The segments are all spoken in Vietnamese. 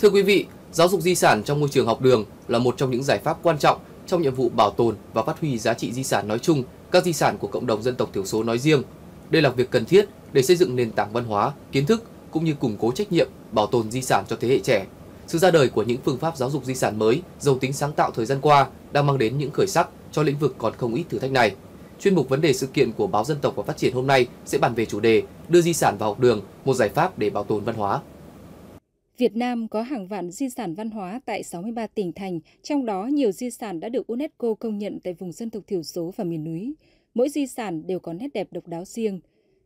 Thưa quý vị, giáo dục di sản trong môi trường học đường là một trong những giải pháp quan trọng trong nhiệm vụ bảo tồn và phát huy giá trị di sản nói chung, các di sản của cộng đồng dân tộc thiểu số nói riêng. Đây là việc cần thiết để xây dựng nền tảng văn hóa, kiến thức cũng như củng cố trách nhiệm bảo tồn di sản cho thế hệ trẻ. Sự ra đời của những phương pháp giáo dục di sản mới, giàu tính sáng tạo thời gian qua đang mang đến những khởi sắc cho lĩnh vực còn không ít thử thách này. Chuyên mục vấn đề sự kiện của báo Dân tộc và Phát triển hôm nay sẽ bàn về chủ đề đưa di sản vào học đường, một giải pháp để bảo tồn văn hóa. Việt Nam có hàng vạn di sản văn hóa tại 63 tỉnh thành, trong đó nhiều di sản đã được UNESCO công nhận tại vùng dân tộc thiểu số và miền núi. Mỗi di sản đều có nét đẹp độc đáo riêng.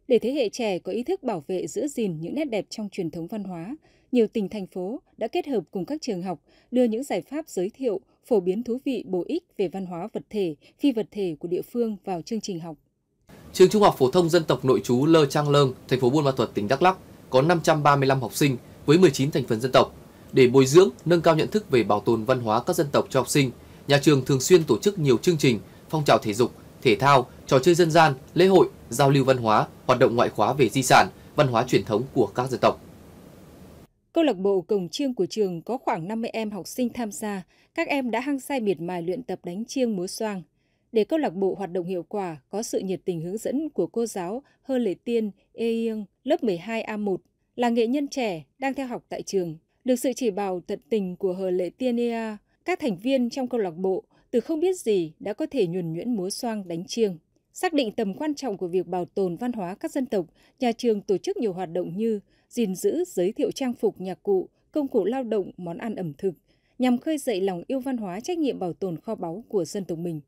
Để thế hệ trẻ có ý thức bảo vệ giữ gìn những nét đẹp trong truyền thống văn hóa, nhiều tỉnh thành phố đã kết hợp cùng các trường học đưa những giải pháp giới thiệu, phổ biến thú vị bổ ích về văn hóa vật thể, phi vật thể của địa phương vào chương trình học. Trường Trung học phổ thông dân tộc nội trú Lơ Trang Lơng, thành phố Buôn Ma Thuột, tỉnh Đắk Lắk có 535 học sinh với 19 thành phần dân tộc. Để bồi dưỡng, nâng cao nhận thức về bảo tồn văn hóa các dân tộc cho học sinh, nhà trường thường xuyên tổ chức nhiều chương trình, phong trào thể dục, thể thao, trò chơi dân gian, lễ hội, giao lưu văn hóa, hoạt động ngoại khóa về di sản, văn hóa truyền thống của các dân tộc. Câu lạc bộ cổng chiêng của trường có khoảng 50 em học sinh tham gia. Các em đã hăng say miệt mài luyện tập đánh chiêng múa xoang. Để câu lạc bộ hoạt động hiệu quả, có sự nhiệt tình hướng dẫn của cô giáo Hơ Lệ Tiên, Ê Yên, lớp 12A1 là nghệ nhân trẻ đang theo học tại trường. Được sự chỉ bảo tận tình của Hờ Lệ Tiên Ea, các thành viên trong câu lạc bộ từ không biết gì đã có thể nhuần nhuyễn múa xoang đánh chiêng. Xác định tầm quan trọng của việc bảo tồn văn hóa các dân tộc, nhà trường tổ chức nhiều hoạt động như gìn giữ, giới thiệu trang phục, nhạc cụ, công cụ lao động, món ăn ẩm thực, nhằm khơi dậy lòng yêu văn hóa trách nhiệm bảo tồn kho báu của dân tộc mình.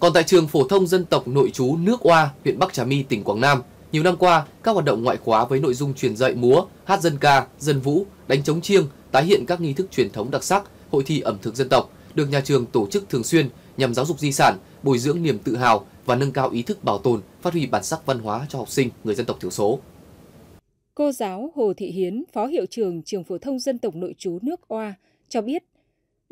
Còn tại trường phổ thông dân tộc nội trú nước Oa, huyện Bắc Trà My, tỉnh Quảng Nam, nhiều năm qua, các hoạt động ngoại khóa với nội dung truyền dạy múa, hát dân ca, dân vũ, đánh trống chiêng tái hiện các nghi thức truyền thống đặc sắc, hội thi ẩm thực dân tộc được nhà trường tổ chức thường xuyên nhằm giáo dục di sản, bồi dưỡng niềm tự hào và nâng cao ý thức bảo tồn, phát huy bản sắc văn hóa cho học sinh người dân tộc thiểu số. Cô giáo Hồ Thị Hiến, Phó Hiệu trường Trường Phổ thông Dân tộc Nội trú nước Oa cho biết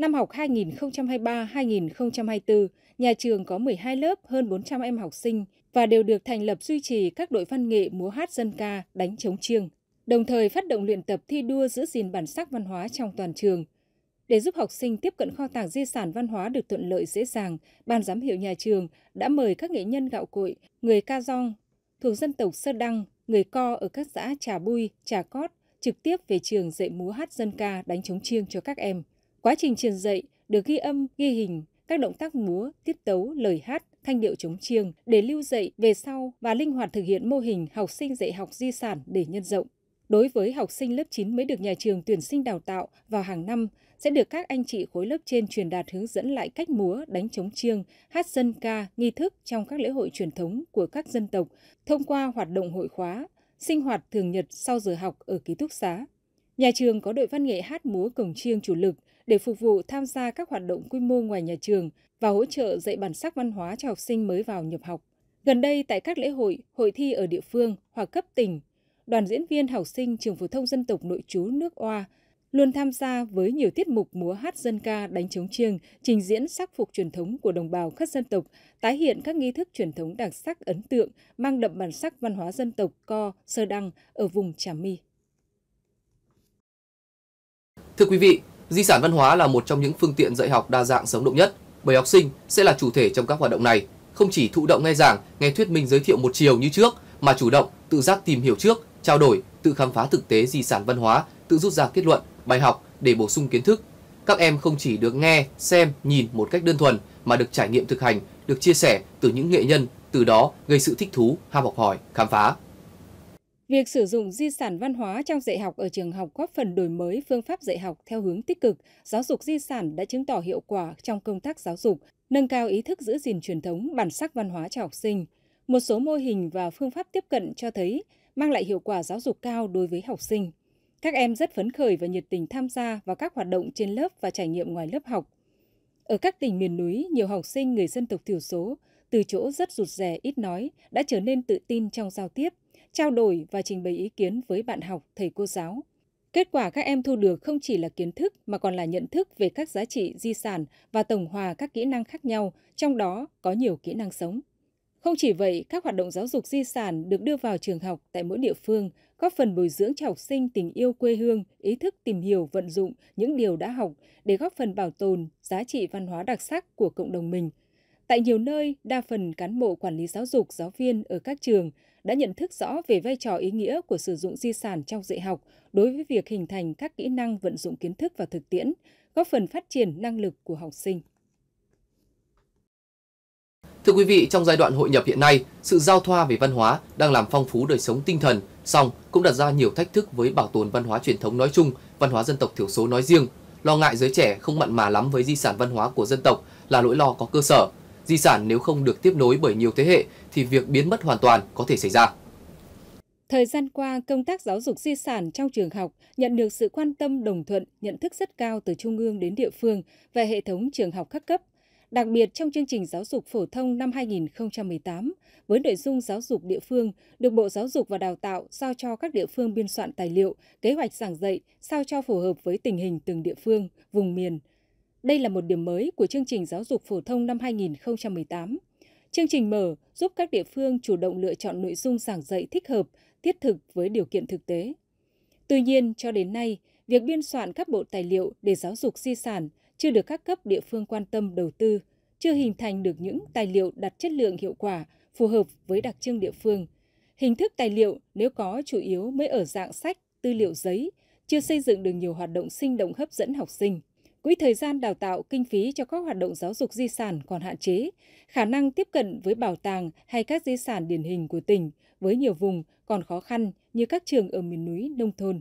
Năm học 2023-2024, nhà trường có 12 lớp hơn 400 em học sinh và đều được thành lập duy trì các đội văn nghệ múa hát dân ca, đánh trống chiêng, đồng thời phát động luyện tập thi đua giữ gìn bản sắc văn hóa trong toàn trường. Để giúp học sinh tiếp cận kho tàng di sản văn hóa được thuận lợi dễ dàng, Ban giám hiệu nhà trường đã mời các nghệ nhân gạo cội, người ca rong, thuộc dân tộc Sơ Đăng, người co ở các xã Trà Bui, Trà Cót, trực tiếp về trường dạy múa hát dân ca đánh trống chiêng cho các em. Quá trình truyền dạy được ghi âm, ghi hình, các động tác múa, tiết tấu, lời hát, thanh điệu chống chiêng để lưu dạy về sau và linh hoạt thực hiện mô hình học sinh dạy học di sản để nhân rộng. Đối với học sinh lớp 9 mới được nhà trường tuyển sinh đào tạo vào hàng năm, sẽ được các anh chị khối lớp trên truyền đạt hướng dẫn lại cách múa, đánh chống chiêng, hát dân ca, nghi thức trong các lễ hội truyền thống của các dân tộc thông qua hoạt động hội khóa, sinh hoạt thường nhật sau giờ học ở ký túc xá, Nhà trường có đội văn nghệ hát múa cổng chiêng chủ lực để phục vụ tham gia các hoạt động quy mô ngoài nhà trường và hỗ trợ dạy bản sắc văn hóa cho học sinh mới vào nhập học. Gần đây tại các lễ hội, hội thi ở địa phương hoặc cấp tỉnh, đoàn diễn viên học sinh trường phổ thông dân tộc nội trú nước Oa luôn tham gia với nhiều tiết mục múa hát dân ca đánh trống chiêng, trình diễn sắc phục truyền thống của đồng bào các dân tộc, tái hiện các nghi thức truyền thống đặc sắc ấn tượng, mang đậm bản sắc văn hóa dân tộc Co, Sơ Đăng ở vùng Trà My. Thưa quý vị, di sản văn hóa là một trong những phương tiện dạy học đa dạng sống động nhất, bởi học sinh sẽ là chủ thể trong các hoạt động này, không chỉ thụ động nghe giảng, nghe thuyết minh giới thiệu một chiều như trước, mà chủ động, tự giác tìm hiểu trước, trao đổi, tự khám phá thực tế di sản văn hóa, tự rút ra kết luận, bài học để bổ sung kiến thức. Các em không chỉ được nghe, xem, nhìn một cách đơn thuần mà được trải nghiệm thực hành, được chia sẻ từ những nghệ nhân, từ đó gây sự thích thú, ham học hỏi, khám phá. Việc sử dụng di sản văn hóa trong dạy học ở trường học góp phần đổi mới phương pháp dạy học theo hướng tích cực, giáo dục di sản đã chứng tỏ hiệu quả trong công tác giáo dục, nâng cao ý thức giữ gìn truyền thống, bản sắc văn hóa cho học sinh. Một số mô hình và phương pháp tiếp cận cho thấy mang lại hiệu quả giáo dục cao đối với học sinh. Các em rất phấn khởi và nhiệt tình tham gia vào các hoạt động trên lớp và trải nghiệm ngoài lớp học. Ở các tỉnh miền núi, nhiều học sinh người dân tộc thiểu số từ chỗ rất rụt rè ít nói đã trở nên tự tin trong giao tiếp, trao đổi và trình bày ý kiến với bạn học, thầy cô giáo. Kết quả các em thu được không chỉ là kiến thức mà còn là nhận thức về các giá trị di sản và tổng hòa các kỹ năng khác nhau, trong đó có nhiều kỹ năng sống. Không chỉ vậy, các hoạt động giáo dục di sản được đưa vào trường học tại mỗi địa phương, góp phần bồi dưỡng cho học sinh tình yêu quê hương, ý thức tìm hiểu vận dụng những điều đã học để góp phần bảo tồn giá trị văn hóa đặc sắc của cộng đồng mình. Tại nhiều nơi, đa phần cán bộ quản lý giáo dục, giáo viên ở các trường đã nhận thức rõ về vai trò ý nghĩa của sử dụng di sản trong dạy học đối với việc hình thành các kỹ năng vận dụng kiến thức và thực tiễn, góp phần phát triển năng lực của học sinh. Thưa quý vị, trong giai đoạn hội nhập hiện nay, sự giao thoa về văn hóa đang làm phong phú đời sống tinh thần, song cũng đặt ra nhiều thách thức với bảo tồn văn hóa truyền thống nói chung, văn hóa dân tộc thiểu số nói riêng. Lo ngại giới trẻ không mặn mà lắm với di sản văn hóa của dân tộc là nỗi lo có cơ sở, Di sản nếu không được tiếp nối bởi nhiều thế hệ thì việc biến mất hoàn toàn có thể xảy ra. Thời gian qua, công tác giáo dục di sản trong trường học nhận được sự quan tâm đồng thuận, nhận thức rất cao từ trung ương đến địa phương về hệ thống trường học các cấp. Đặc biệt trong chương trình giáo dục phổ thông năm 2018, với nội dung giáo dục địa phương, được Bộ Giáo dục và Đào tạo giao cho các địa phương biên soạn tài liệu, kế hoạch giảng dạy, sao cho phù hợp với tình hình từng địa phương, vùng miền – đây là một điểm mới của chương trình giáo dục phổ thông năm 2018. Chương trình mở giúp các địa phương chủ động lựa chọn nội dung giảng dạy thích hợp, thiết thực với điều kiện thực tế. Tuy nhiên, cho đến nay, việc biên soạn các bộ tài liệu để giáo dục di sản chưa được các cấp địa phương quan tâm đầu tư, chưa hình thành được những tài liệu đạt chất lượng hiệu quả phù hợp với đặc trưng địa phương. Hình thức tài liệu nếu có chủ yếu mới ở dạng sách, tư liệu giấy, chưa xây dựng được nhiều hoạt động sinh động hấp dẫn học sinh quỹ thời gian đào tạo kinh phí cho các hoạt động giáo dục di sản còn hạn chế, khả năng tiếp cận với bảo tàng hay các di sản điển hình của tỉnh với nhiều vùng còn khó khăn như các trường ở miền núi, nông thôn.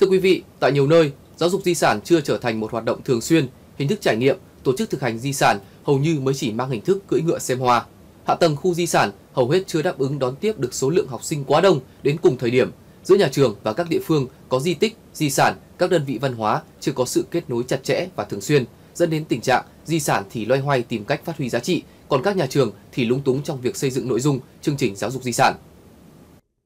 Thưa quý vị, tại nhiều nơi, giáo dục di sản chưa trở thành một hoạt động thường xuyên, hình thức trải nghiệm, tổ chức thực hành di sản hầu như mới chỉ mang hình thức cưỡi ngựa xem hoa. Hạ tầng khu di sản hầu hết chưa đáp ứng đón tiếp được số lượng học sinh quá đông đến cùng thời điểm giữa nhà trường và các địa phương có di tích, di sản, các đơn vị văn hóa chưa có sự kết nối chặt chẽ và thường xuyên, dẫn đến tình trạng di sản thì loay hoay tìm cách phát huy giá trị, còn các nhà trường thì lúng túng trong việc xây dựng nội dung, chương trình giáo dục di sản.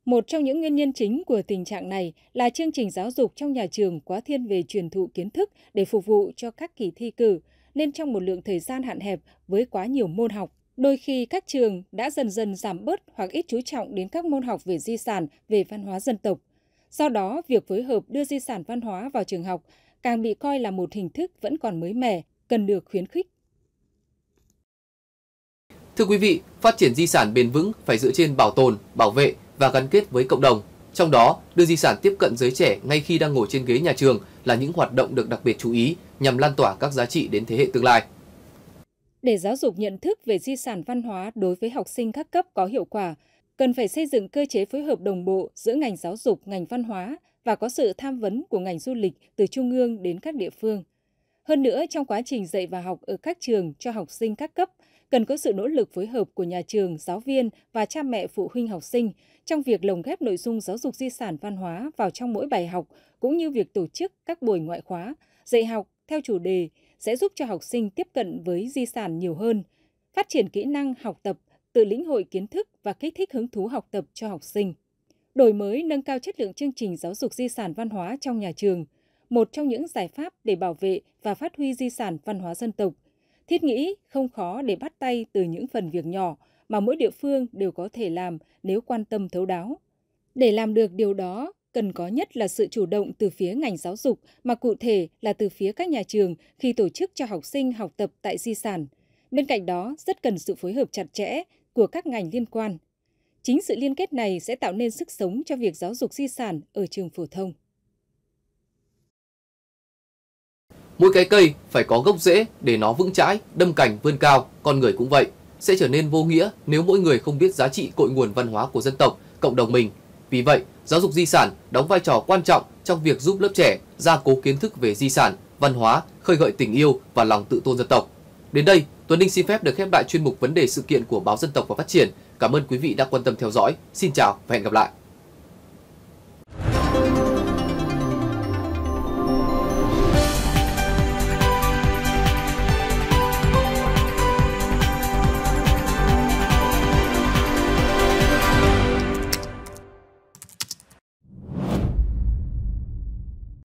Một trong những nguyên nhân chính của tình trạng này là chương trình giáo dục trong nhà trường quá thiên về truyền thụ kiến thức để phục vụ cho các kỳ thi cử, nên trong một lượng thời gian hạn hẹp với quá nhiều môn học, Đôi khi các trường đã dần dần giảm bớt hoặc ít chú trọng đến các môn học về di sản, về văn hóa dân tộc. Do đó, việc phối hợp đưa di sản văn hóa vào trường học càng bị coi là một hình thức vẫn còn mới mẻ, cần được khuyến khích. Thưa quý vị, phát triển di sản bền vững phải dựa trên bảo tồn, bảo vệ và gắn kết với cộng đồng. Trong đó, đưa di sản tiếp cận giới trẻ ngay khi đang ngồi trên ghế nhà trường là những hoạt động được đặc biệt chú ý nhằm lan tỏa các giá trị đến thế hệ tương lai. Để giáo dục nhận thức về di sản văn hóa đối với học sinh các cấp có hiệu quả, cần phải xây dựng cơ chế phối hợp đồng bộ giữa ngành giáo dục, ngành văn hóa và có sự tham vấn của ngành du lịch từ trung ương đến các địa phương. Hơn nữa, trong quá trình dạy và học ở các trường cho học sinh các cấp, cần có sự nỗ lực phối hợp của nhà trường, giáo viên và cha mẹ phụ huynh học sinh trong việc lồng ghép nội dung giáo dục di sản văn hóa vào trong mỗi bài học cũng như việc tổ chức các buổi ngoại khóa, dạy học theo chủ đề sẽ giúp cho học sinh tiếp cận với di sản nhiều hơn, phát triển kỹ năng học tập, tự lĩnh hội kiến thức và kích thích hứng thú học tập cho học sinh. Đổi mới nâng cao chất lượng chương trình giáo dục di sản văn hóa trong nhà trường, một trong những giải pháp để bảo vệ và phát huy di sản văn hóa dân tộc. Thiết nghĩ không khó để bắt tay từ những phần việc nhỏ mà mỗi địa phương đều có thể làm nếu quan tâm thấu đáo. Để làm được điều đó, cần có nhất là sự chủ động từ phía ngành giáo dục mà cụ thể là từ phía các nhà trường khi tổ chức cho học sinh học tập tại di sản. Bên cạnh đó, rất cần sự phối hợp chặt chẽ của các ngành liên quan. Chính sự liên kết này sẽ tạo nên sức sống cho việc giáo dục di sản ở trường phổ thông. Mỗi cái cây phải có gốc rễ để nó vững chãi, đâm cành vươn cao, con người cũng vậy, sẽ trở nên vô nghĩa nếu mỗi người không biết giá trị cội nguồn văn hóa của dân tộc, cộng đồng mình. Vì vậy, Giáo dục di sản đóng vai trò quan trọng trong việc giúp lớp trẻ gia cố kiến thức về di sản, văn hóa, khơi gợi tình yêu và lòng tự tôn dân tộc. Đến đây, Tuấn Ninh xin phép được khép lại chuyên mục vấn đề sự kiện của báo Dân tộc và Phát triển. Cảm ơn quý vị đã quan tâm theo dõi. Xin chào và hẹn gặp lại.